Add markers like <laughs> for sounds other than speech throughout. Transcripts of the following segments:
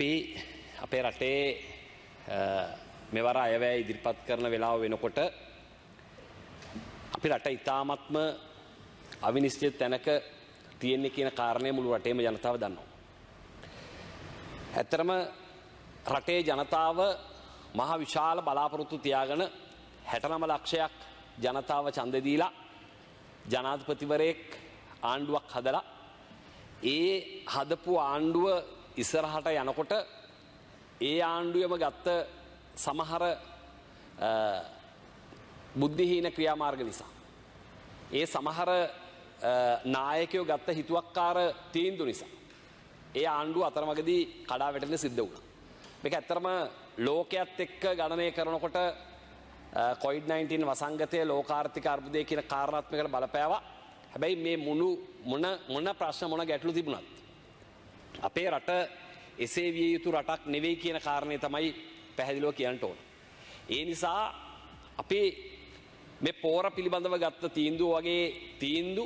අපි අපේ රටේ මෙවර අයවැය ඉදිරිපත් කරන වෙලාව වෙනකොට අපි රට ඉතාමත්ම අවිනිශ්චිත තැනක තියෙන්නේ කියන කාරණය මුළු රටේම ජනතාව දන්නවා. ඇත්තරම රටේ ජනතාව මහ විශාල බලාපොරොත්තු තියාගෙන 69 ලක්ෂයක් ජනතාව ඡන්දෙ දීලා ජනාධිපතිවරයෙක් ආණ්ඩුවක් හදලා ඒ හදපු ආණ්ඩුව ඉස්සරහට යනකොට ඒ ආණ්ඩුවම ගත්ත සමහර බුද්ධිහීන ක්‍රියාමාර්ග නිසා. ඒ සමහර නායකයෝ ගත්ත හිතුවක්කාර තීන්දු නිසා. ඒ ආණ්ඩුව අතරමගදී කඩා වැටෙන සිද්ධ වුණා. මේක ඇත්තරම ලෝකයත් එක්ක ගණනය කරනකොට කොයිඩ්-19 වසංගතය ලෝකාර්ථික අර්බුදය කියන කාරණාත්මකට බලපෑවා. හැබැයි මේ මුණු මොන මොන ප්‍රශ්න මොන ගැටලු තිබුණත් අපේ රට එසේ විය යුතු රටක් නෙවෙයි කියන කාරණය තමයි පැහැදිලෝ කියන්නට ඕන. ඒ නිසා අපේ මේ පෝර පිළිබඳව ගත්ත තීන්දුව වගේ තීන්දු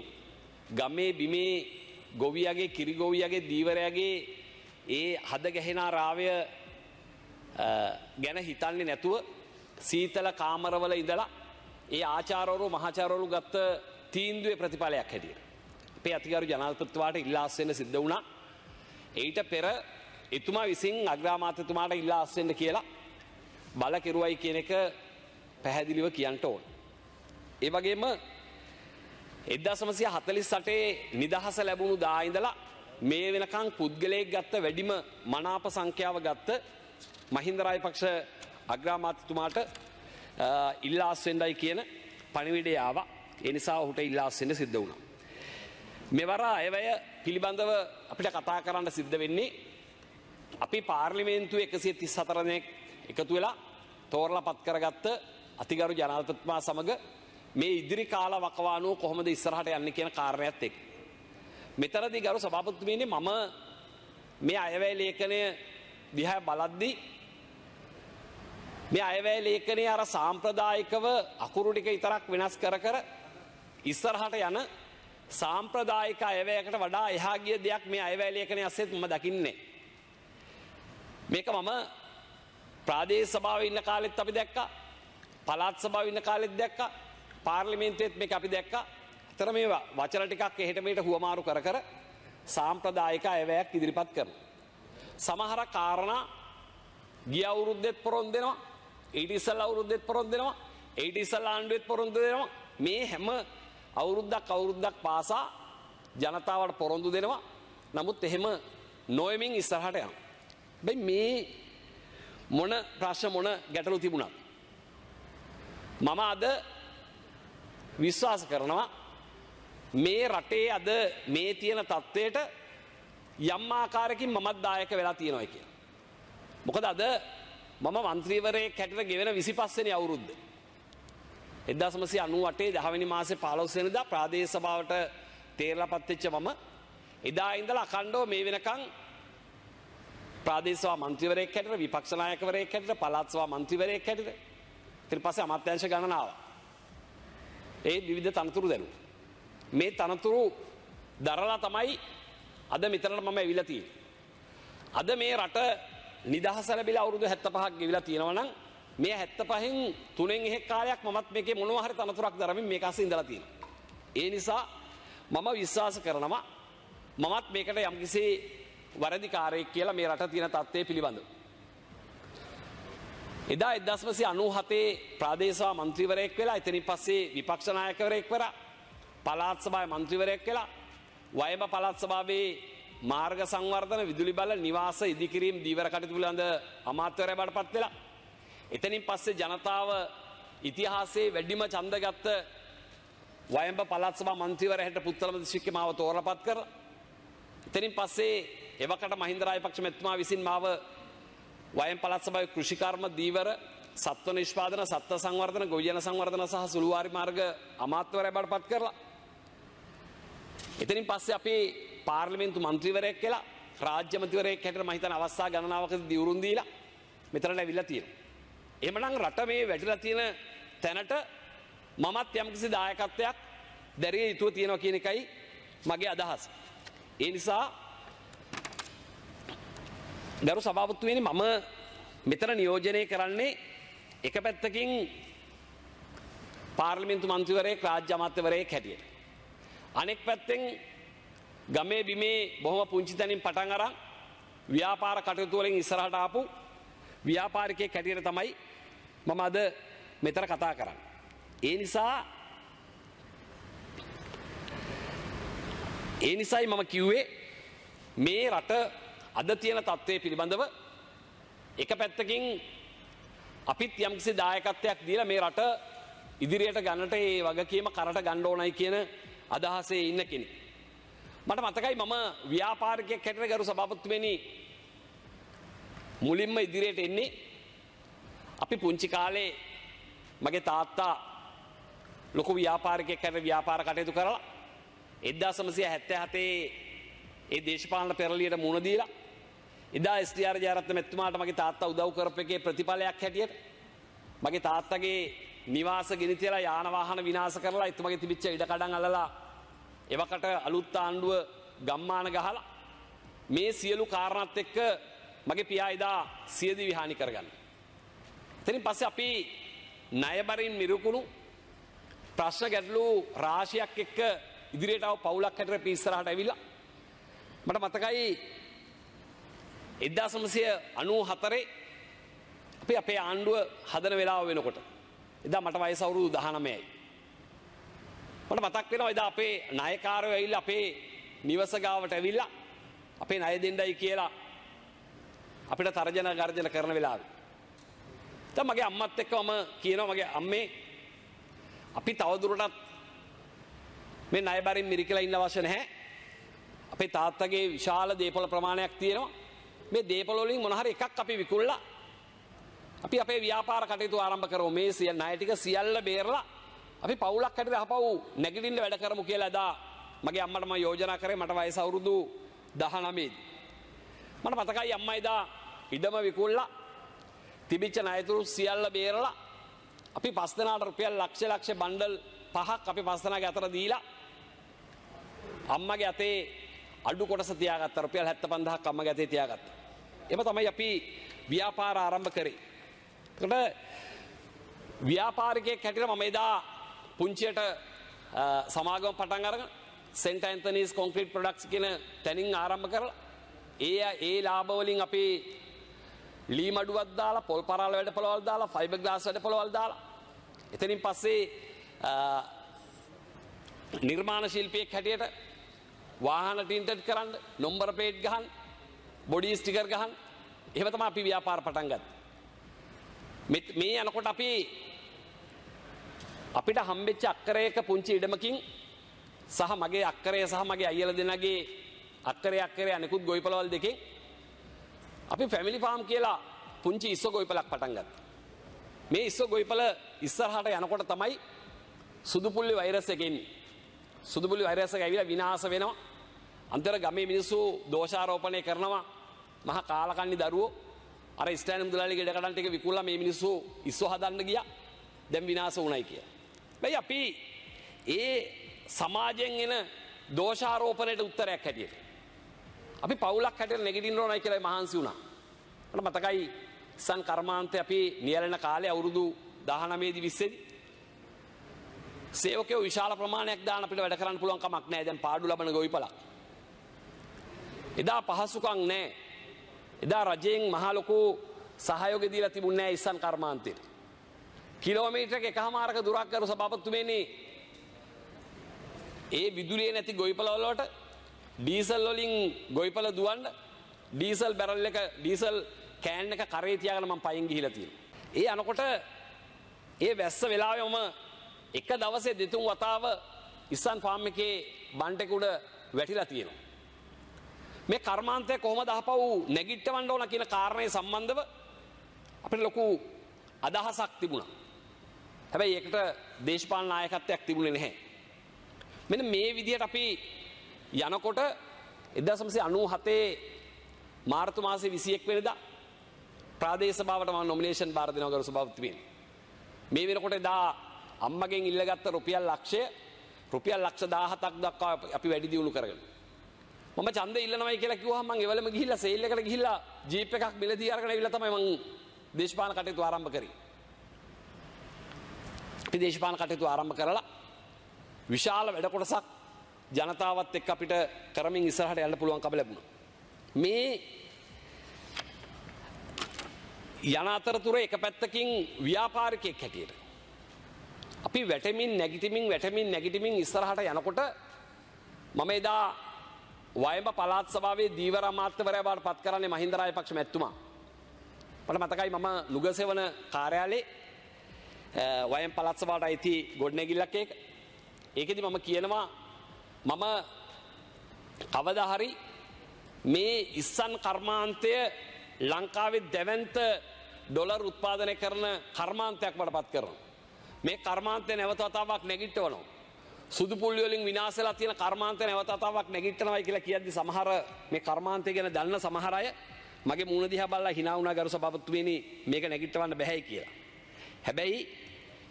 ගමේ බිමේ ගොවියගේ කිරිගොවියගේ දීවරයගේ ඒ හද ගැහෙන රාවය ගැන හිතන්නේ නැතුව සීතල කාමරවල ඉඳලා ඒ ආචාරවරු මහාචාරවරු ගත්ත තීන්දුවේ ප්‍රතිඵලයක් හැටියට. අපේ අතිකරු ජනාධිපතිතුමාට ඉල්ලාස් වෙන සිද්ධ වුණා. එයිට පෙර එතුමා විසින් අග්‍රාමාත්‍යතුමාට ඉල්ලා අස්සෙන්ට කියලා බල කෙරුවයි කියන එක පැහැදිලිව කියන්ට ඕන. ඒ වගේම එදදාසමසය හතලිස් සටේ නිදහස ලැබුණු දායිඳලා මේ වෙනකං පුද්ගලයෙක් ගත්ත වැඩිම මනාප සංඛ්‍යාව ගත්ත මහින්දරායි පක්ෂ අග්‍රාමාත්‍යතුමාට ඉල්ලාස්සෙන්ඩයි කියන පණිවිඩයාව එනිසා ඔහුට ඉල්ලාස්සෙන්ට සිද්ධ වුණා. මෙවර අයවැය පිළිබඳව අපිට කතා කරන්න සිද්ධ වෙන්නේ අපි පාර්ලිමේන්තුව එකසිේ තිස් සතරණයක් එකතු වෙලා තෝරල පත් කරගත්ත අතිගරු ජනාතත්මා සමඟ මේ ඉදිරි කාලා වකවානුව කොහොමද ඉස්සරහට යන්න කියන කාරණයත් එක්. මෙතරදි ගරු සභාපත්තුමේනි මම මේ අයවැය ලේඛනය දිහා බලද්දි මේ අයවැය ලේඛනය අර සාම්ප්‍රදායිකව අකුරු ටික විතරක් වෙනස් කර කර ඉස්සරහට යන සාම්ප්‍රදායික අයවැයකට වඩා එහා ගිය දෙයක් මේ අයවැලේකන අස්සෙත් මම දකින්නේ. මේක මම ප්‍රාදේශ සභාවේ ඉන්න කාලෙත් අපි දැක්කා. පළාත් සභාවේ ඉන්න කාලෙත් දැක්කා. පාර්ලිමේන්තුවේත් මේක අපි දැක්කා. අතර මේ වචන ටිකක් එහෙට මෙහෙට හුවමාරු කර කර සාම්ප්‍රදායික අයවැයක් ඉදිරිපත් කරනවා. සමහර කාරණා ගිය අවුරුද්දෙත් පොරොන්දු වෙනවා. ඊට ඉස්සෙල් අවුරුද්දෙත් පොරොන්දු වෙනවා. ඊට ඉස්සෙල් ආණ්ඩුවෙත් පොරොන්දු වෙනවා. මේ හැම අවුරුද්දක් අවුරුද්දක් පාසා ජනතාවට පොරොන්දු දෙනවා. නමුත් එහෙම නොයමින් ඉස්සරහට යනවා. බයි මේ මොන ප්‍රශ්න මොන ගැටලු තිබුණත් මම අද විශ්වාස කරනවා මේ රටේ අද මේ තියෙන තත්ත්වයට යම් ආකාරයකින් මමත් දායක වෙලා තියෙනවා කියලා. මොකද අද මම මන්ත්‍රීවරයෙක් හැටියට ගෙවෙන 25 වෙනි අවුරුද්දේ එදදාසමසය අනුවටේ දහවැනි මාස පලොස්සෙනද ප්‍රාදේශ සභාවට තේරලා පත්වෙච්ච මම එදා ඉඳල අකණ්ඩෝ මේ වෙනකං ප්‍රාදේශවා මන්ත්‍රවරයක් හැට විපක්ෂනායකවරයක් හැට පලත්වා මන්ත්‍රවරයක් හැටද තිර පස අමත්‍යංශ ගණනාව. ඒ විවිධ තනතුරු දැනු. මේ තනතුරු දරලා තමයි අද මෙතනට මම ඇවිලතිී. අද මේ රට නිදහසල බිලා අවුරුදු හැත්ත පහක් ගෙවිලා තියෙනවනම් මේ 75න් තුනෙන් එහෙක් කාලයක් මමත් මේකේ මොනවා හරි තනතුරක් දරමින් මේක අස්සේ ඉඳලා තියෙනවා. ඒ නිසා මම විශ්වාස කරනවා මමත් මේකට යම්කිසි වරදිකාරයෙක් කියලා මේ රට තියෙන තත්ත්වය පිළිබඳව. එදා 1997 ප්‍රාදේශීය മന്ത്രിවරයෙක් වෙලා එතනින් පස්සේ විපක්ෂ නායකවරයෙක් වෙලා පළාත් සභාවේ മന്ത്രിවරයෙක් වෙලා වයඹ පළාත් සභාවේ මාර්ග සංවර්ධන විදුලි බල නිවාස ඉදිකිරීම් දීවර කටයුතු පිළිබඳ අමාත්‍යවරයා බඩපත් වෙලා එතනින් පස්සේ ජනතාව ඉතිහාසයේ වැඩිම ඡන්දගත්ත වයඹ පළාත් සභා මන්ත්‍රීවරයාට පුත්තලම දිස්ත්‍රික්කේ මාව තෝරාපත් කරා. එතනින් පස්සේ එවකට මහින්ද රාජපක්ෂ මැතිතුමා විසින් මාව වයඹ පළාත් සභාවේ කෘෂිකර්ම දීවර සත්ව නිෂ්පාදන සත්ව සංවර්ධන ගොවිජන සංවර්ධන සහ සුළුවාරි මාර්ග අමාත්‍යවරයා බවට පත් කරලා. එතනින් පස්සේ අපි පාර්ලිමේන්තු මන්ත්‍රීවරයෙක් කියලා රාජ්‍ය මන්ත්‍රීවරයෙක් හැටියට මම හිතන අවස්ථා ගණනාවකදී දියුරුම් දීලා මෙතනට ඇවිල්ලා තියෙනවා. එමනම් රට මේ වැඩිලා තියෙන තැනට මමත් යම්කිසි දායකත්වයක් දැරිය යුතුව තියෙනවා කියන එකයි මගේ අදහස. ඒ නිසා ගරු සභාපතිතුමනි මම මෙතන නියෝජනය කරන්නේ එක පැත්තකින් පාර්ලිමින්තු මන්තිවරයෙක් රාජ්‍ය අමාත්‍යවරයෙක් හැටියට. අනෙක් පැත්තෙන් ගමේ බිමේ බොහොම පුංචි තැනින් පටන් අරන් ව්‍යාපාර කටයුතු වලින් ඉස්සරහට ආපු ව්‍යාපාරිකයෙක් හැටියට තමයි මම අද මෙතන කතා කරන්න. ඒ නිසා ඒ නිසයි මම කිව්වේ මේ රට අද තියෙන තත්ත්වය පිළිබඳව එක පැත්තකින් අපිත් යම්කිසි දායකත්වයක් දීලා මේ රට ඉදිරියට ගන්නට ඒ වගකීම කරට ගන්න ඕනයි කියන අදහසේ ඉන්න කෙනෙක්. මට මතකයි මම ව්‍යාපාරිකයක් හැටියට ගරු සභාපතිතුමනි මුලින්ම ඉදිරියට එන්නේ අපි පුංචි කාලේ මගේ තාත්තා ලොකු ව්‍යාපාරිකයෙක් හැර ව්‍යාපාර කටයුතු කරලා 1977 ඒ දේශපාලන පෙරළියට මුණ දීලා එදා ස්ටර් ජයරත්න මෙතුමාට මගේ තාත්තා උදව් කරපු එකේ ප්‍රතිඵලයක් හැටියට මගේ තාත්තගේ නිවාස ගෙන තියලා යාන වාහන විනාශ කරලා එතුමගේ තිබිච්ච ඉඩ කඩන් අල්ලලා එවකට අලුත් ආණ්ඩුව ගම්මාන ගහලා මේ සියලු කාරණාත් එක්ක මගේ පියා එදා සියදිවි හානි කරගන්නවා තරින් පස්සේ අපි ණයබරින් මිරුකුණු ප්‍රශ්න ගැටලු රාශියක් එක්ක ඉදිරියට ආව පවුලක් හැටර අපි ඉස්සරහට ඇවිල්ලා මට මතකයි 1994 අපි අපේ ආණ්ඩුව හදන වෙලාව වෙනකොට එදා මට වයස අවුරුදු 19යි මට මතක් වෙනවා එදා අපේ ණයකාරයෝ ඇවිල්ලා අපේ නිවස ගාවට ඇවිල්ලා අපේ ණය දෙන්නයි කියලා අපිට තර්ජන ගර්ජන කරන වෙලාවේ දැන් මගේ අම්මත් එක්ක මම කියනවා මගේ අම්මේ අපි තවදුරටත් මේ ණයබරින් මිරිකලා ඉන්න අවශ්‍ය නැහැ. අපේ තාත්තගේ විශාල දේපොළ ප්‍රමාණයක් තියෙනවා. මේ දේපොළ වලින් මොන හරි එකක් අපි විකුණලා අපි අපේ ව්‍යාපාර කටයුතු ආරම්භ කරමු. මේ සිය ණය ටික සියල්ල බේරලා අපි පවුලක් හැටියට අහපව් නැගිටින්න වැඩ කරමු කියලා දා මගේ අම්මට මම යෝජනා කරේ මට වයස අවුරුදු 19 මට මතකයි අම්මා එදා ඉඩම විකුණලා තිබිච්ච නයතුරු සියල්ල බේරලා අපි පස්තනාට රුපියල් ලක්ෂ ලක්ෂ බණ්ඩල් පහක් අපි පස්සනාගේ අතර දීලා අම්මගේ අතේ අඩු කොටස තියාගත්ත රුපියල් 75000ක් අම්මගේ අතේ තියාගත්ත. එම තමයි අපි ව්‍යාපාර ආරම්භ කරේ. එතකොට ව්‍යාපාරිකයෙක් හැටියට මම එදා පුංචියට සමාගම පටන් අරගෙන සෙන්ට් ඇන්තනීස් කොන්ක්‍රීට් ප්‍රොඩක්ට්ස් කියන තැනින් ආරම්භ කරලා ඒ ඒ ලාභ වලින් අපේ ලී මඩුවක් දාලා පොල් පරාල වැඩ පොළවල් දාලා ෆයිබර් ග්ලාස් වැඩ පොළවල් දාලා එතනින් පස්සේ නිර්මාණ ශිල්පියෙක් හැටියට වාහන ටින්ටඩ් කරන්න නොම්බර පේට් ගහන් බොඩි ස්ටිකර් ගහන් එහෙම තමයි අපි ව්‍යාපාර පටන් ගත්තේ මේ යනකොට අපි අපිට හම්බෙච්ච අක්කරයක පුංචි ඉඩමකින් සහ මගේ අක්කරය සහ මගේ අයියලා දෙනගේ අක්කරය අක්කරය අනිකුත් ගොවිපළවල් දෙකෙන් අපි ෆැමිලි ෆාම් කියලා පුංචි ඉස්ස ගොයිපලක් පටන් ගත්තා. මේ ඉස්ස ගොයිපල ඉස්සරහට යනකොට තමයි සුදුපුල්ලි වෛරස් එක එන්නේ. සුදුපුල්ලි වෛරස් එක ඇවිල්ලා විනාශ වෙනවා. අන්තර ගමේ මිනිස්සු දෝෂාරෝපණය කරනවා. මහා කාලකන්ණි දරුවෝ අර ස්ටෑන් මුදලාලිගේ ඉඩකඩම් ටික විකුණලා මේ මිනිස්සු ඉස්සෝ හදන්න ගියා. දැන් විනාශ වුණයි කියලා. බැයි අපි ඒ සමාජයෙන් එන දෝෂාරෝපණයට උත්තරයක් හැටියට අපි පවුලක් හැට නැගිටින්න ඕනයි කියලා මහන්සි වුණා. මට මතකයි ඉස්සන් කර්මාන්තේ අපි නියැලෙන කාලේ අවුරුදු 19 දී 20 දී සේවකයෝ විශාල ප්‍රමාණයක් දාන අපිට වැඩ කරන්න පුළුවන් කමක් නැහැ. දැන් පාඩු ලබන ගොවිපලක්. එදා පහසුකම් නැහැ. එදා රජයෙන් මහ ලොකු සහයෝගය දීලා තිබුණේ නැහැ ඉස්සන් කර්මාන්තෙට. කිලෝමීටර් එකකමාරක දුරක් කරු සභාපතිතුමනි ඒ විදුලිය නැති ගොවිපළ වලට ඩීසල් වලින් ගොයිපල දුවන්න ඩීසල් බැරල් එක ඩීසල් කෑන් එක කරේ තියාගෙන මම පයින් ගිහිලා තියෙනවා. ඒ අනකොට ඒ වැස්ස වෙලාවෙම එක දවසේ දෙතුන් වතාව ඉස්සන් ෆාම් එකේ බන්ටෙක උඩ වැටිලා තියෙනවා. මේ කර්මාන්තය කොහොමද අහපව් නැගිටවන්න ඕන කියන කාරණේ සම්බන්ධව අපිට ලොකු අදහසක් තිබුණා. හැබැයි ඒකට දේශපාලන නායකත්වයක් තිබුණේ නැහැ. මෙන්න මේ විදිහට අපි යනකොට එදසමසේ අනූ හතේ මාර්තු මාසේ විසියෙක් වෙනදා ප්‍රාදේශ භාවට මම නොමිනේෂන් බාර දෙනවා ගරු සභාපතිතුමනි. මේ වෙනකොට එදා අම්මගෙන් ඉල්ලගත්ත රුපියල් ලක්ෂය රුපියල් ලක්ෂ 17ක් දක්වා අපි වැඩි දියුණු කරගෙන. මම ඡන්දය ඉල්ලනවයි කියලා කිව්වහම මම එවලම ගිහිල්ලා සේල් එකට ගිහිල්ලා ජීප් එකක් මිලදී අරගෙන ඇවිල්ලා තමයි මම දේශපාලන කටයුතු ආරම්භ කරේ. අපි දේශපාලන කටයුතු ආරම්භ කරලා විශාල වැඩ කොටසක් ජනතාවත් එක් අපිට කරමින් ඉස්සරහට යන්න පුළුවන්කම ලැබුණා. මේ යන අතරතුර එක පැත්තකින් ව්‍යාපාරිකයෙක් හැටියට. අපි වැටමින් නැගිටිමින් වැටමින් නැගිටිමින් ඉස්සරහට යනකොට මම එදා වයඹ පළාත් සභාවේ දීවර අමාත්‍යවරයා බවට පත් කරන්නේ මහින්ද රාජපක්ෂ මැතිතුමා. මට මතකයි මම නුගසෙවන කාර්යාලේ වයම් පළාත් සභාවට අයිති ගොඩනැගිල්ලක් ඒක. ඒකෙදි මම කියනවා මම කවදහරි මේ ඉස්සන් කර්මාන්තය ලංකාවේ දැවන්ත ඩොලර් උත්පාදනය කරන කර්මාන්තයක් වට පත් කරන. මේ කර්මාන්තය නැවතතාවක් නැගිට්ටවනවා. සුදු පුල්ලියෝලින් විනාසලා තියෙන කර්මාන්තය නැවතතාවක් නැගිට්ටනවයි කියලා කියද්දි සමහර මේ කර්මාන්තය ගැන දන්න සමහර අය මගේ මුණ දිහා බල්ලා hina වුණා ගරු සභාපතිතුමනි මේක නැගිට්ටවන්න බෑයි කියලා. හැබැයි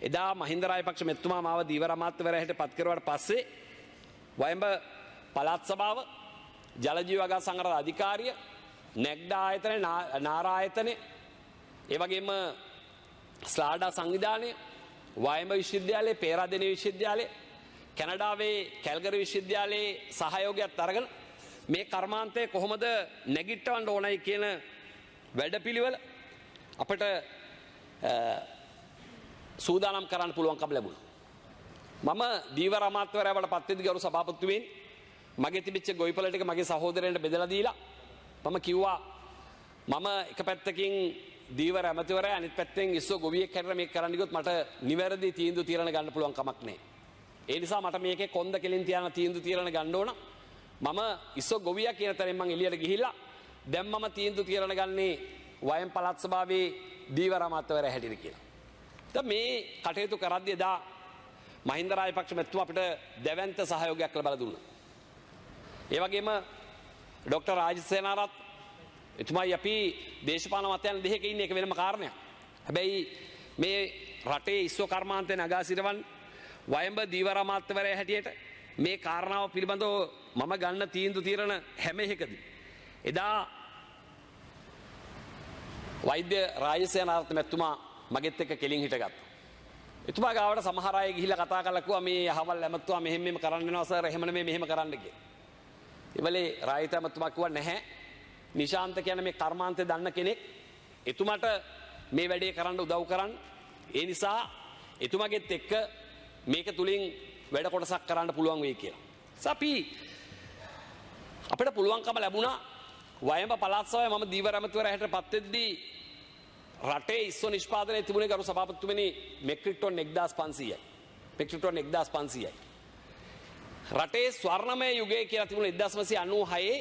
එදා මහින්ද රාජපක්ෂ මෙතුමා මාව දීවර අමාත්‍යවරයාට පත් කරුවාට පස්සේ වයඹ පළාත් සභාව ජලජීවගා සංගරහ අධිකාරිය නැග්ඩා ආයතනය නාරායතනය ඒවගේම ස්ලාඩා සංවිධානය වයම විශ්වවිද්‍යාලයේ පේරාදෙන විශ්වවිද්‍යාලය කැනඩාවේ කැල්ගර විශ්වවිද්‍යාලයේ සහයෝගයක් අරගෙන මේ කර්මාන්තය කොහොමද නැගිට්ටවන්න ඕනයි කියන වැඩපිළිවෙල අපට සූදානම් කරන්න පුළුවන්කම ලැබුණා. මම දීවර අමාත්‍යවරයාවට පත්වෙද්දී ගරු සභාපතිතුමෙන් මගේ තිබිච්ච ගොවිපළ ටික මගේ සහෝදරයන්ට බෙදලා දීලා මම කිව්වා මම එක පැත්තකින් දීවර ඇමතිවරයා අනිත් පැත්තෙන් ඉස්සෝ ගොවියෙක් හැටියට මේක කරන්න ගියොත් මට නිවැරදි තීන්දුව తీරන ගන්න පුළුවන් කමක් නැහැ. ඒ නිසා මට මේකේ කොන්ද කෙලින් තියන තීන්දුව తీරන ගන්න ඕන. මම ඉස්සෝ ගොවියා කියන තරෙන් මම එළියට ගිහිල්ලා දැන් මම තීන්දුව తీරන ගන්නේ වයම් පළාත් සභාවේ දීවර අමාත්‍යවරයා හැටියට කියලා. දැන් මේ කටයුතු කරද්දී එදා මහින්ද රාජපක්ෂ මැතිතුමා අපිට දැවැන්ත සහයෝගයක් ලබා දුන්නා. ඒ වගේම ડોક્ટર රාජසේනාරත් එතුමයි අපි දේශපාලන මතයන් දෙකක ඉන්නේ ඒක වෙනම කාරණයක්. හැබැයි මේ රටේ ඉස්ව කර්මාන්තේ නගා සිරවන් වයඹ දීවර අමාත්‍යවරයා හැටියට මේ කාරණාව පිළිබඳව මම ගන්න තීන්දු తీරන හැම එකකදී එදා වෛද්‍ය රාජසේනාරත් මැතිතුමා මගෙත් එක්ක කෙලින් හිටගත්තා. එතුමා ගාවට සමහර අය ගිහිල්ලා කතා කරලා කිව්වා මේ අහවල් ඇමතුමා මෙහෙම මෙහෙම කරන්න වෙනවා සර් එහෙම නෙමෙයි මෙහෙම කරන්න කියලා. ඉවලේ රායිත ඇමතුමා කිව්වා නැහැ. නිශාන්ත කියන මේ කර්මාන්තය දන්න කෙනෙක් එතුමාට මේ වැඩේ කරන්න උදව් කරන්න. ඒ නිසා එතුමාගෙත් එක්ක මේක තුලින් වැඩ කොටසක් කරන්න පුළුවන් වෙයි කියලා. සපි අපිට පුළුවන්කම ලැබුණා වයඹ පළාත් සභාවේ මම දීවර ඇමතිවරයා හැටියට පත් වෙද්දී රටේ ඉස්ව නිෂ්පාදනය තිබුණේ ගරු සභාපතිතුමනි මෙක්‍රිටොන් එක්දස් පන්සීයයි පෙක්ටිටොන් එක්දස් පන්සීයයි. රටේ ස්වර්ණමය යුගය කියලා තිබුණ එදස්මසි අනූ හයේ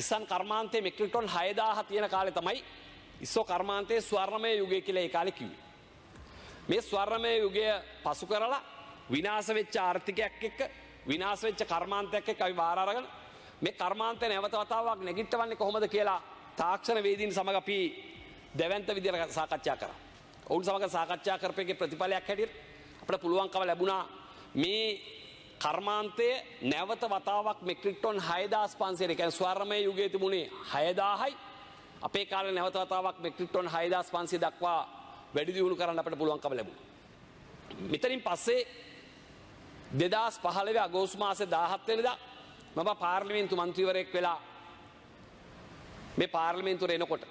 ඉස්සන් කර්මාන්තය මෙක්‍රිටොන් හයදාහ තියෙන කාලෙ තමයි ඉස්සෝ කර්මාන්තය ස්වර්ණමය යුගය කියලා ඒ කාලෙකිවේ. මේ ස්වර්ණමය යුගය පසු කරලා විනාසවෙච්ච ආර්ථිකයක් එක්ක විනාසවෙච්ච කර්මාන්තයක් එක් අවි වාරගෙන මේ කර්මාන්තය නැවත වතාවක් නැගිට්ටවන්නේ කොහොමද කියලා තාක්ෂණ වේදීන් සමඟ අපි දැවන්ත විදිර සාකච්ඡා කර. ඔවුන් සමඟ සාකච්ඡා කරපයගේ ප්‍රතිඵලයක් හැටියට අපට පුළුවන්කව ලැබුණා මේ කර්මාන්තය නැවත වතාවක් මෙක්‍රිට්ටොන් හයදස් පන්සේ එකැන් ස්වර්මය යුගයේ තිබුණේ හයදාහයි අපේ කාල නැවත වතාවක් මෙක්‍රිට්ටොන් හයදස් පන්සේ දක්වා වැඩි දියුණු කරන්න අපට පුළුවන්කම ලැබුණ. මෙතනින් පස්සේ දෙදස් පහළව අගෝස් මාසේ දාහත්වෙනද මම පාර්ලිමේන්තු මන්ත්‍රීවරයෙක් වෙලා මේ පාර්ලිමේන්තුර එනකොට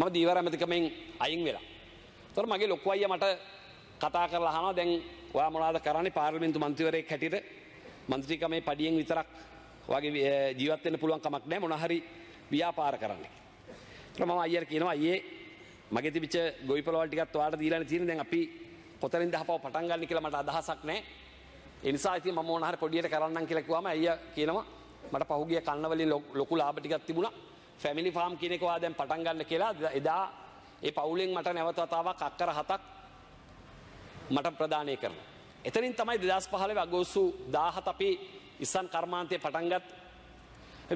ම දීවර ඇමතිකමෙන් අයින් වෙලා. තොර මගේ ලොක්කු අයිය මට කතා කරලා හනවා දැන් වා මොනාද කරන්නේ පාර්ලිමේන්තු මන්ත්‍රීවරයෙක් හැටියට මන්ත්‍රීකමේ පඩියෙන් විතරක් වගේ ජීවත් වෙන්න පුළුවන් කමක් නැහැ මොන හරි ව්‍යාපාර කරන්න. ඒතර මම අයියට කියනවා අයියේ මගේ තිබිච්ච ගොවිපළ වල ටිකත් ඔයාලට දීලානේ තියෙන්නේ දැන් අපි කොතනින්ද හපව පටන් ගන්න කියලා මට අදහසක් නැහැ. ඒ නිසා ඉතින් මම මොන හරි පොඩියට කරන්නම් කියලා කිව්වම අයියා කියනවා මට පහුගිය කන්න වලින් ලොකු ලාභ ටිකක් තිබුණා. ෆැමිලි ෆාම් කෙනෙකවා දැන් පටන් ගන්න කියලා එදා ඒ පවුලෙන් මට නැවත වතාවක් අක්කර හතක් මට ප්‍රදානය කරනවා. එතනින් තමයි දෙදස් පහලව අගෝස්සු දාහත අපි ඉස්සන් කර්මාන්තය පටන්ගත්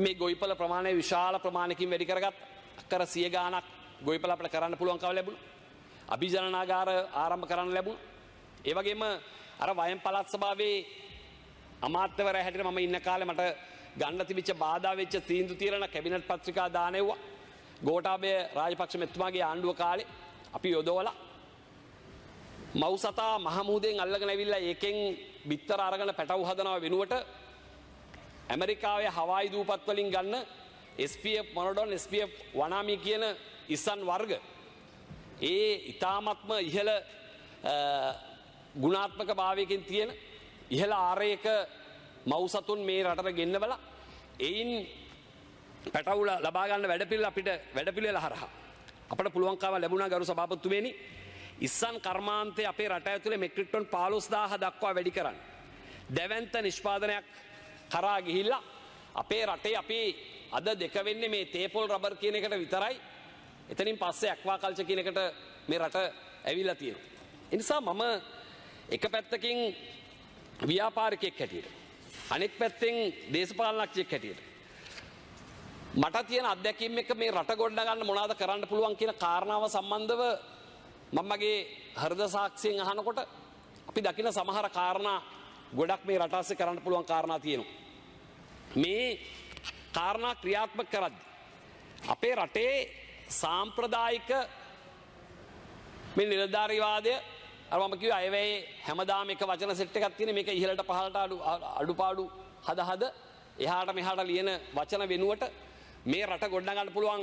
මේ ගොයිපල ප්‍රමාණය විශාල ප්‍රමාණකින් වැඩි කරගත් අක්කර සිය ගානක් ගොයිපල අපට කරන්න පුළුවන්කව ලැබුණ අභිජනනාගාර ආරම්භ කරන්න ලැබුණ ඒවගේම අර වයම් පලත් සභාවේ අමාත්‍යවර හැටිට මම ඉන්න කාලේ මට ගන්න තිබිච්ච බාධා වෙච්ච තීන්දුව తీරන කැබිනට් පත්‍රිකා දාන එවුවා. ගෝඨාභය රාජපක්ෂ මෙතුමාගේ ආණ්ඩුව කාලේ අපි යොදවලා මව් සතා මහමුදෙන් අල්ලගෙන ඇවිල්ලා ඒකෙන් බිත්තර අරගෙන පැටව් හදනවා වෙනුවට ඇමරිකාවේ හවායි දූපත් වලින් ගන්න SPF මොනඩොන් SPF වනාමි කියන ඉස්සන් වර්ග ඒ ඉතාමත්ම ඉහළ ගුණාත්මක භාවයකින් තියෙන ඉහළ ආරයක මවසතුන් මේ රටට ගෙන්නවලා එයින් පැටවුල ලබාගන්න වැඩපිල් අපිට වැඩපිළිවෙල හරහා අපට පුළුවන්කාව ලැබුණා ගරු සභාපතිතුමනි ඉස්සන් කර්මාන්තය අපේ රට ඇතුළේ මෙට්‍රික් ටොන් 15000 දක්වා වැඩි කරන්න. දැවැන්ත නිෂ්පාදනයක් කරා ගිහිල්ලා අපේ රටේ අපි අද දෙක වෙන්නේ මේ තේපොල් රබර් කියන එකට විතරයි. එතනින් පස්සේ ඇක්වාකල්චර් කියන එකට මේ රට ඇවිල්ලා තියෙනවා. ඒ නිසා මම එක පැත්තකින් ව්‍යාපාරිකයෙක් හැටියට අනෙක් පැත්තෙන් දේශපාලනඥයෙක් හැටියට මට තියෙන අත්දැකීම් එක මේ රට ගොඩනගන්න මොනවද කරන්න පුළුවන් කියන කාරණාව සම්බන්ධව මම මගේ හෘද සාක්ෂියෙන් අහනකොට අපි දකින සමහර කාරණා ගොඩක් මේ රට ඇස්සේ කරන්න පුළුවන් කාරණා තියෙනවා. මේ කාරණා ක්‍රියාත්මක කරද්දී අපේ රටේ සාම්ප්‍රදායික මේ නිලධාරීවාදය අර මම කිව්වා අයවැයේ හැමදාම එක වචන සෙට් එකක් තියෙන මේක ඉහළට පහළට අඩු අඩුපාඩු හද හද එහාට මෙහාට ලියන වචන වෙනුවට මේ රට ගොඩනගන්න පුළුවන්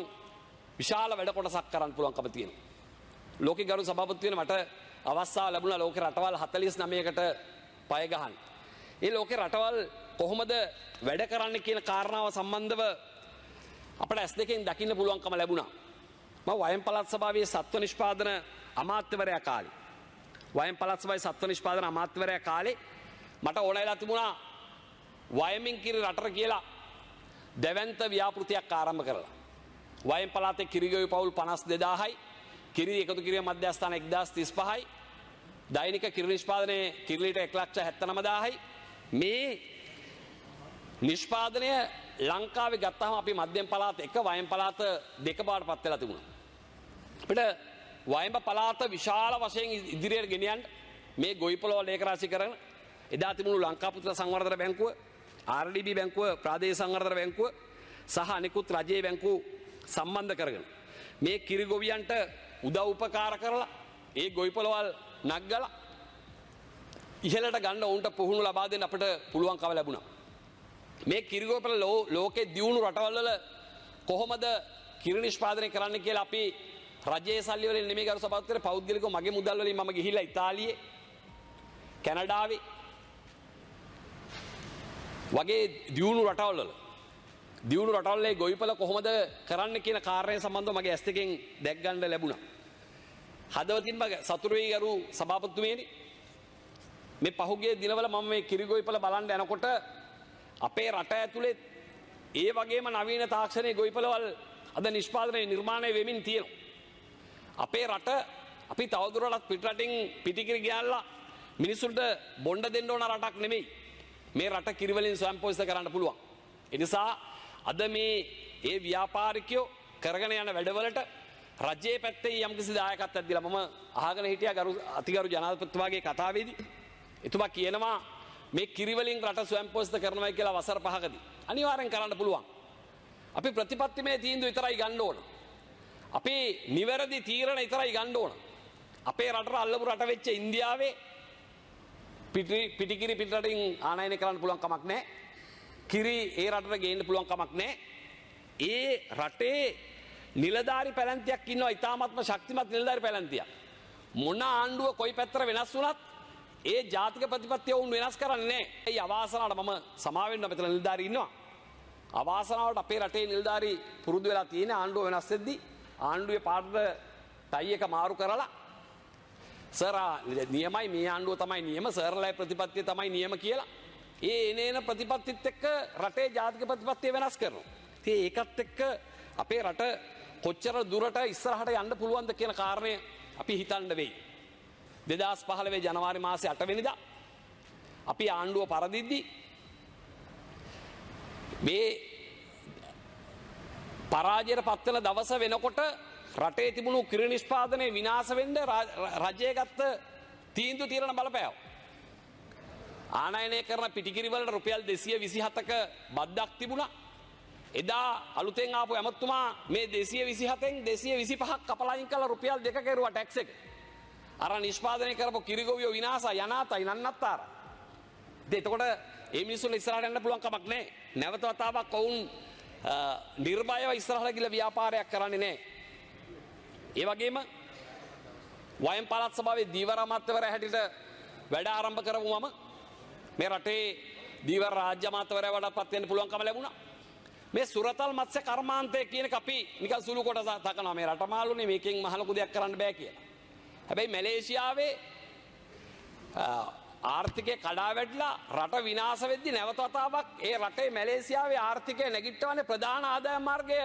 විශාල වැඩ කොටසක් කරන්න පුළුවන්කම තියෙනවා. ලෝකේ ගරු සභාපති වෙන මට අවස්ථාව ලැබුණා ලෝකේ රටවල් 49කට පය ගහන්න. ඒ ලෝකේ රටවල් කොහොමද වැඩ කරන්නේ කියන කාරණාව සම්බන්ධව අපට ඇස් දෙකෙන් දකින්න පුළුවන්කම ලැබුණා. මම වයම් පළාත් සභාවේ සත්ව නිෂ්පාදන අමාත්‍යවරයා කාලේ වයම් පලත්සබයි සත්ව නිෂ්පාදන අමාත්‍යවරය කාලේ මට ඕනයිලා තිබුණා වයමින් කිරි රටර කියලා දැවන්ත ව්‍යාපෘතියක් ආරම්භ කරලා. වයම් පලාතේ කිරිගොවි පවුල් පනස් දෙදාහයි කිරි එකතු කිරිය මධ්‍යස්ථාන එක්දස් තිස් පහයි දෛනික කිරි නිෂ්පාදනය කිරලිට එක්ලක්ෂ හැත්තනමදාහයි මේ නිෂ්පාදනය ලංකාවේ ගත්තහම අපි මධ්‍යම් පලාත එක වයම් පලාත දෙක පාට පත්වෙලා තිබුණා. අපිට වයඹ පලාත විශාල වශයෙන් ඉදිරියට ගෙනියන්න මේ ගොවිපලව ලේකරාශි කරන එදා තිබුණු ලංකාපුත්‍ර සංවර්ධන බැංකුව RDB බැංකුව ප්‍රාදේශ සංවර්ධන බැංකුව සහ අනෙකුත් රජයේ බැංකු සම්බන්ධ කරගෙන මේ කිරිගොවියන්ට උදව් උපකාර කරලා ඒ ගොවිපලවල් නග්ගලා ඉහළට ගන්න ඔවුන්ට පුහුණු ලබා දෙන්න අපිට පුළුවන්කම ලැබුණා. මේ කිරිගොවිපල ලෝකේ දියුණු රටවල් වල කොහොමද කිරි නිෂ්පාදනය කරන්න කියලා අපි රජයේ සල්ලි වලින් නෙමෙයි ගරු සභාවත් කරේ පෞද්ගලිකව මගේ මුදල් වලින් මම ගිහිල්ලා ඉතාලියේ කැනඩාවේ වගේ දියුණු රටවල් වල දියුණු රටවල්ලේ ගොවිපල කොහොමද කරන්න කියන කාර්යය සම්බන්ධව මගේ ඇස් දෙකෙන් දැක් ගන්න ලැබුණා. හදවතින්ම සතුරු වෙයි ගරු සභාපතිතුමියනි මේ පහුගිය දිනවල මම මේ කිරිගොයිපල බලන්න යනකොට අපේ රට ඇතුලේ ඒ වගේම නවීන තාක්ෂණයේ ගොවිපලවල් අද නිෂ්පාදනය නිර්මාණය වෙමින් තියෙනවා. අපේ රට අපි තවදුරටත් පිටරටින් පිටිකිරි ගියල්ලා මිනිසුන්ට බොණ්ඩ දෙන්න ඕන රටක් නෙමෙයි. මේ රට කිරිවලින් ස්වයංපෝෂිත කරන්න පුළුවන්. ඒ නිසා අද මේ ඒ ව්‍යාපාරිකයෝ කරගෙන යන වැඩවලට රජයේ පැත්තේ යම්කිසි දායකත්වයක් දීලා මම අහගෙන හිටියා ගරු අතිගරු ජනාධිපතිතුමාගේ කතාවේදී එතුමා කියනවා මේ කිරිවලින් රට ස්වයංපෝෂිත කරනවා කියලා වසර පහකදී අනිවාර්යෙන් කරන්න පුළුවන්. අපි ප්‍රතිපත්තිමය තීන්දුව විතරයි ගන්න ඕන. අපේ නිවැරදි තීරණ විතරයි ගන්න ඕන. අපේ රටට අල්ලපු රට වෙච්ච ඉන්දියාවේ පිටිකිරි පිටරටින් ආනයනය කරන්න පුළුවන් කමක් නැහැ. කිරි ඒ රටට ගේන්න පුළුවන් කමක් නැහැ. ඒ රටේ නිලධාරි පැලැන්තියක් ඉන්නවා ඉතාමත්ම ශක්තිමත් නිලධාරි පැලැන්තියක්. මොන ආණ්ඩුව කොයි පැත්තට වෙනස් වුණත් ඒ ජාතික ප්‍රතිපත්තිය වුන් වෙනස් කරන්නේ ඒ අවාසනාවට මම සමාවෙන්න මෙතන නිලධාරී ඉන්නවා අවාසනාවට අපේ රටේ නිලධාරී පුරුදු වෙලා තියෙන ආණ්ඩුව වෙනස් වෙද්දී ආණ්ඩුවේ පාර්ත ටයි එක මාරු කරලා සරා නියමයි මේ ආණ්ඩුව තමයි නියම සරලයි ප්‍රතිපත්තිය තමයි නියම කියලා. ඒ එනේන ප්‍රතිපත්තිත් එක්ක රටේ ජාතික ප්‍රතිපත්තිය වෙනස් කරනවා. ඉතින් ඒකත් එක්ක අපේ රට කොච්චර දුරට ඉස්සරහට යන්න පුළුවන්ද කියන කාරණය අපි හිතන්න වෙයි. 2015 ජනවාරි මාසේ 8 වෙනිදා අපි ආණ්ඩුව පරදිද්දී මේ පරාජයට පත්වන දවස වෙනකොට රටේ තිබුණු කිර නිෂ්පාදනය විනාසවෙන්ඩ රජයගත්ත තීන්දු තීරණ බලපෑව. ආනයනය කරන පිටිකිරිවලට රුපියල් දෙසිය විසිහතක බද්දක් තිබුණ. එදා අලුතෙන් ආපු ඇමත්තුමා මේ දෙසිය විසිහතෙන් දෙසිය විසි පහක් කපලයින් කල රුපියල් දෙකරුව ටැක්ස එක. අර නිෂ්පාදනය කරපු කිරිගොවියෝ විනාස යනාතයි නන්නත්තාර. දෙතකොට ඒ මිනිසුන් ඉස්සරහට යන්න පුළුවන් කමක් නැහැ. නැවත වතාවක් ඔවුන් නිර්භයව ඉස්සරහට ගිහලා ව්‍යාපාරයක් කරන්නේ නැහැ. ඒ වගේම වයම් පළාත් සභාවේ දීවර අමාත්‍යවරයා හැටියට වැඩ ආරම්භ කරපු මම මේ රටේ දීවර රාජ්‍ය අමාත්‍යවරයා වඩාත්පත් වෙන්න පුළුවන්කම ලැබුණා. මේ සුරතල් මත්ස්‍ය කර්මාන්තය කියනක අපි නිකන් සුළු කොටස තකනවා මේ රටමාළුනේ මේකෙන් මහලු දෙයක් කරන්න බෑ කියලා. හැබැයි මැලේසියාවේ ආර්ථිකය කඩා වැටලා රට විනාශ වෙද්දි නැවතතාවක් ඒ රටේ මැලේසියාවේ ආර්ථිකය නැගිට්ටවන්නේ ප්‍රධාන ආදායම් මාර්ගය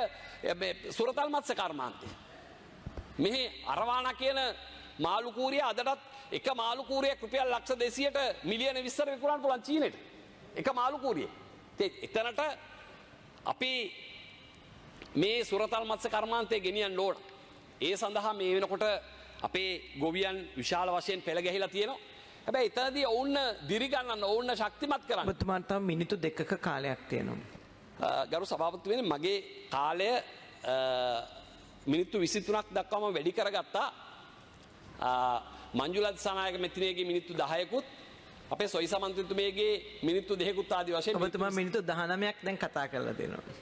සුරතල් මත්ස්‍ය කර්මාන්තය. මෙහි අරවාණ කියන මාළු කූරිය අදටත් එක මාළු කූරිය රුපියල් ලක්ෂ 200ට මිලියන 20ට විකුණන්න පුළුවන් චීනෙට. එක මාළු කූරිය. එතනට අපි මේ සුරතල් මත්ස්‍ය කර්මාන්තය ගෙනියන්න ඕන. ඒ සඳහා මේ වෙනකොට අපේ ගොවියන් විශාල වශයෙන් පෙළ ගැහිලා තියෙනවා. හැබැයි එතනදී ඔවුන්න දිරිගන්නන්න ඔවුන්න ශක්තිමත් කරන්න. ඔබතුමාට තව මිනිත්තු දෙකක කාලයක් තියෙනවා. ගරු සභාපතිතුමනි මගේ කාලය මිනිත්තු 23ක් දක්වාම වැඩි කරගත්තා. මංජුලත් සනායක මෙතිනේගේ මිනිත්තු 10කුත් අපේ සොයි සමන්ත්‍රීතුමේගේ මිනිත්තු 2කුත් ආදි වශයෙන් ඔබතුමා මිනිත්තු 19ක් දැන් කතා කරලා දෙනවා.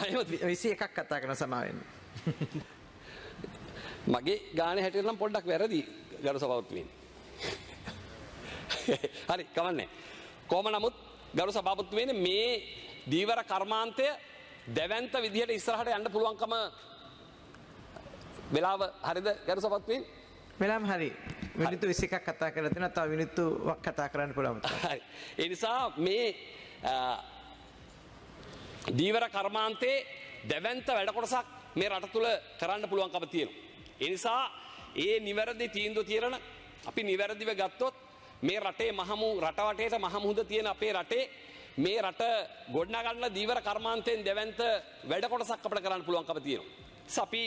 අයියෝ 21ක් කතා කරන සමාවෙන්න. මගේ ගාන හැටියට නම් පොඩ්ඩක් වැරදි ගරු සභාපතිතුමනි. <laughs> හරි කමන්නේ. කොහොම නමුත් ගරු සභාපතිතුමනි මේ දීවර කර්මාන්තය දැවන්ත විදිහට ඉස්සරහට යන්න පුළුවන්කම වෙලාව හරිද ගරු සපත්වෙන් වෙලාම් හරි මිනිතු විසිකක් කතා කර තින තව මිනිත්තුවක් කතා කරන්න පුළම <laughs> හරි. එනිසා මේ දීවර කර්මාන්තයේ දැවන්ත වැඩකොටසක් මේ රට තුළ කරන්න පුළුවන්කම තියෙන. එනිසා ඒ නිවැරදි තීන්දුව තීරණ අපි නිවැරදිව ගත්තොත් මේ රටේ මහමු රටවටේට මහමුහුද තියෙන අපේ රටේ මේ රට ගොඩනගන්න දීවර කර්මාන්තයෙන් දෙවන්ත වැඩ කොටසක් අපිට කරන්න පුළුවන්කම තියෙනවා. අපි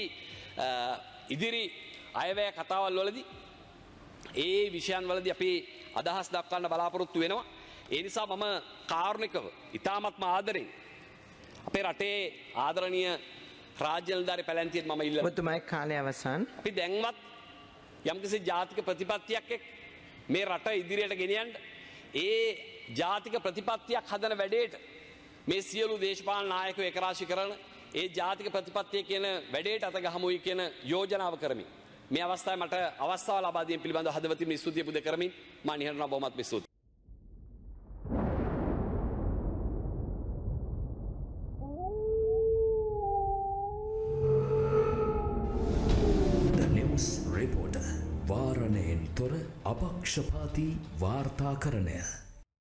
ඉදිරි අයවැය කතාවල් වලදී ඒ විෂයන් වලදී අපි අදහස් දක්වන්න බලාපොරොත්තු වෙනවා. ඒ නිසා මම කාරුණිකව ඉතාමත්ම ආදරෙන් අපේ රටේ ආදරණීය රාජ්‍ය නිලධාරී පැලැන්තියෙන් මම ඉල්ලනවා. ඔබතුමාගේ කාලය අවසන්. අපි දැන්වත් යම්කිසි ජාතික ප්‍රතිපත්තියක් එක්ක මේ රට ඉදිරියට ගෙනියන්න ඒ ජාතික ප්‍රතිපත්තියක් හදන වැඩේට මේ සියලු දේශපාලන නායකයෝ එකරාශී කරන ඒ ජාතික ප්‍රතිපත්තිය කියන වැඩේට අත ගහමුයි කියන යෝජනාව කරමින් මේ අවස්ථාවේ මට අවස්ථාව ලබා දීම පිළිබඳව හදවතින් ස්තුතිය පුද කරමින් මා නිහඬව බොහොමත්ම ස්තුතියි अपक्षपाती वार्ताकरण